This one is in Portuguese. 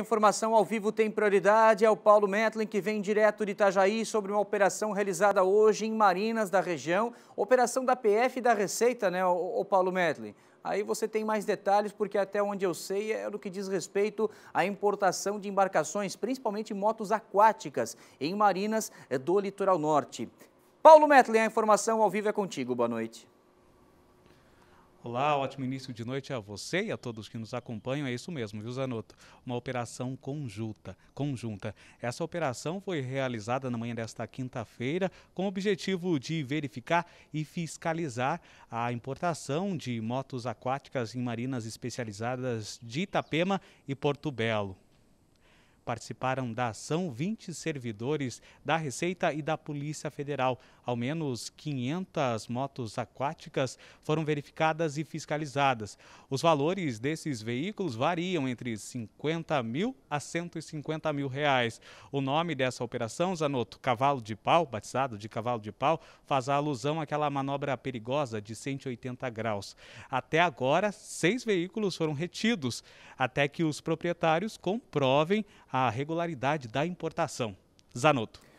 Informação ao vivo tem prioridade é o Paulo Metlin, que vem direto de Itajaí sobre uma operação realizada hoje em Marinas da região, operação da PF e da Receita, né, o, Paulo Metlin? Aí você tem mais detalhes, porque até onde eu sei é no que diz respeito à importação de embarcações, principalmente motos aquáticas, em marinas eh, do litoral norte. Paulo Metlin, a informação ao vivo é contigo. Boa noite. Olá, ótimo início de noite a você e a todos que nos acompanham. É isso mesmo, viu, Zanotto? Uma operação conjunta. conjunta. Essa operação foi realizada na manhã desta quinta-feira com o objetivo de verificar e fiscalizar a importação de motos aquáticas em marinas especializadas de Itapema e Porto Belo participaram da ação 20 servidores da Receita e da Polícia Federal. Ao menos 500 motos aquáticas foram verificadas e fiscalizadas. Os valores desses veículos variam entre 50 mil a 150 mil reais. O nome dessa operação, Zanotto, Cavalo de Pau, batizado de Cavalo de Pau, faz alusão àquela manobra perigosa de 180 graus. Até agora, seis veículos foram retidos, até que os proprietários comprovem a a regularidade da importação. Zanotto.